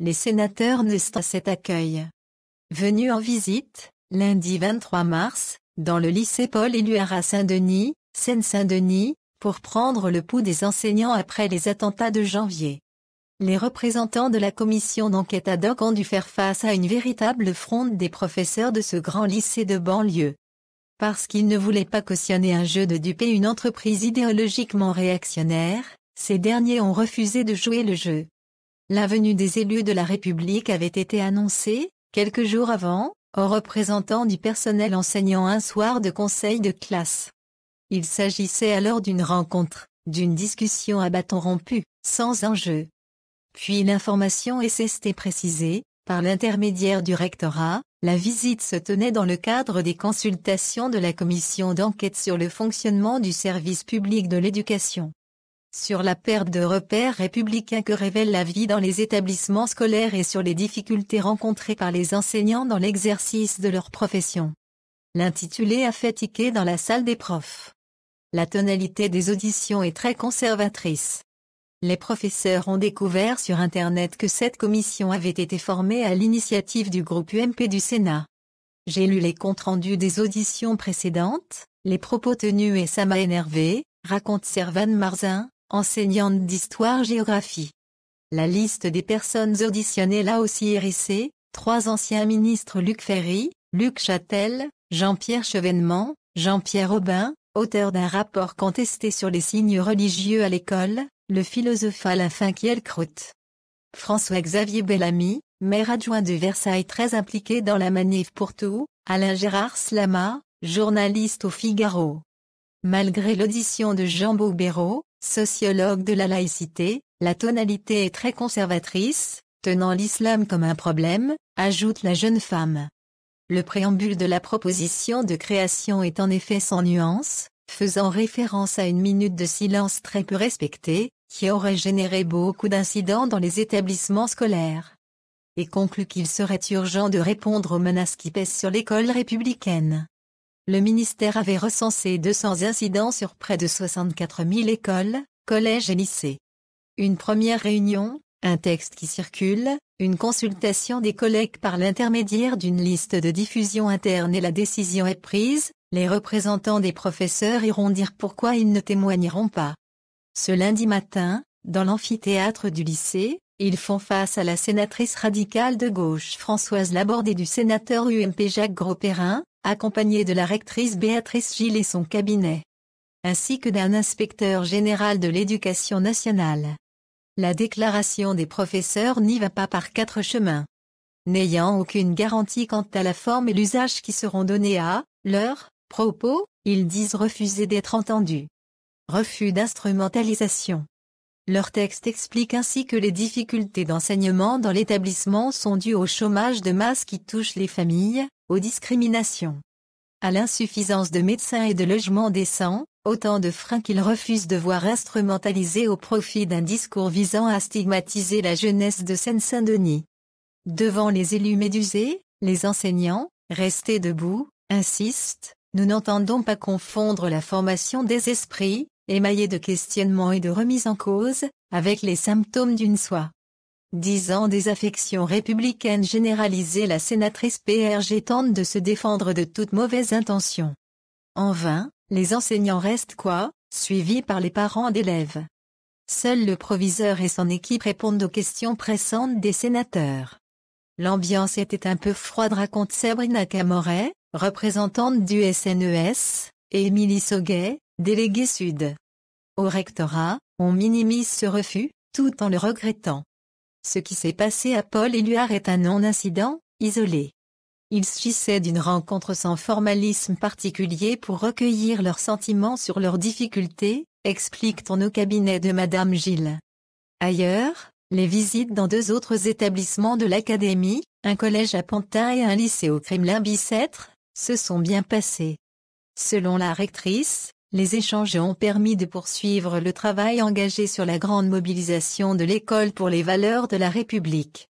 les sénateurs sont à cet accueil. Venus en visite, lundi 23 mars, dans le lycée Paul-Éluard à Saint-Denis, Seine-Saint-Denis, pour prendre le pouls des enseignants après les attentats de janvier. Les représentants de la commission d'enquête ad hoc ont dû faire face à une véritable fronde des professeurs de ce grand lycée de banlieue. Parce qu'ils ne voulaient pas cautionner un jeu de duper une entreprise idéologiquement réactionnaire, ces derniers ont refusé de jouer le jeu. La venue des élus de la République avait été annoncée, quelques jours avant, aux représentants du personnel enseignant un soir de conseil de classe. Il s'agissait alors d'une rencontre, d'une discussion à bâton rompu, sans enjeu. Puis l'information est cestée précisée, par l'intermédiaire du rectorat, la visite se tenait dans le cadre des consultations de la commission d'enquête sur le fonctionnement du service public de l'éducation sur la perte de repères républicains que révèle la vie dans les établissements scolaires et sur les difficultés rencontrées par les enseignants dans l'exercice de leur profession. L'intitulé a fait tiquer dans la salle des profs. La tonalité des auditions est très conservatrice. Les professeurs ont découvert sur Internet que cette commission avait été formée à l'initiative du groupe UMP du Sénat. J'ai lu les comptes rendus des auditions précédentes, les propos tenus et ça m'a énervé, raconte Servan Marzin, enseignante d'histoire-géographie. La liste des personnes auditionnées là aussi hérissée, trois anciens ministres Luc Ferry, Luc Châtel, Jean-Pierre Chevènement, Jean-Pierre Aubin, auteur d'un rapport contesté sur les signes religieux à l'école, le philosophe Alain Finkielkraut. François-Xavier Bellamy, maire adjoint de Versailles très impliqué dans la manif pour tout, Alain Gérard Slama, journaliste au Figaro. Malgré l'audition de Jean Sociologue de la laïcité, la tonalité est très conservatrice, tenant l'islam comme un problème, ajoute la jeune femme. Le préambule de la proposition de création est en effet sans nuance, faisant référence à une minute de silence très peu respectée, qui aurait généré beaucoup d'incidents dans les établissements scolaires. Et conclut qu'il serait urgent de répondre aux menaces qui pèsent sur l'école républicaine le ministère avait recensé 200 incidents sur près de 64 000 écoles, collèges et lycées. Une première réunion, un texte qui circule, une consultation des collègues par l'intermédiaire d'une liste de diffusion interne et la décision est prise, les représentants des professeurs iront dire pourquoi ils ne témoigneront pas. Ce lundi matin, dans l'amphithéâtre du lycée, ils font face à la sénatrice radicale de gauche Françoise Labordé et du sénateur UMP Jacques Grosperrin, accompagné de la rectrice Béatrice Gilles et son cabinet, ainsi que d'un inspecteur général de l'éducation nationale. La déclaration des professeurs n'y va pas par quatre chemins. N'ayant aucune garantie quant à la forme et l'usage qui seront donnés à leurs propos, ils disent refuser d'être entendus. Refus d'instrumentalisation. Leur texte explique ainsi que les difficultés d'enseignement dans l'établissement sont dues au chômage de masse qui touche les familles, aux discriminations, à l'insuffisance de médecins et de logements décents, autant de freins qu'ils refusent de voir instrumentalisés au profit d'un discours visant à stigmatiser la jeunesse de Seine-Saint-Denis. Devant les élus médusés, les enseignants, restés debout, insistent, nous n'entendons pas confondre la formation des esprits, émaillé de questionnements et de remises en cause, avec les symptômes d'une soie. Dix ans des affections républicaines généralisées la sénatrice PRG tente de se défendre de toute mauvaise intention. En vain, les enseignants restent quoi, suivis par les parents d'élèves. Seul le proviseur et son équipe répondent aux questions pressantes des sénateurs. L'ambiance était un peu froide raconte Sabrina Camoret, représentante du SNES, e et Émilie Sauguet, déléguée Sud. Au rectorat, on minimise ce refus, tout en le regrettant. Ce qui s'est passé à Paul Éluard est un non-incident, isolé. Il s'agissait d'une rencontre sans formalisme particulier pour recueillir leurs sentiments sur leurs difficultés, explique-t-on au cabinet de Madame Gilles. Ailleurs, les visites dans deux autres établissements de l'Académie, un collège à Pantin et un lycée au Kremlin-Bicêtre, se sont bien passées. Selon la rectrice, les échanges ont permis de poursuivre le travail engagé sur la grande mobilisation de l'école pour les valeurs de la République.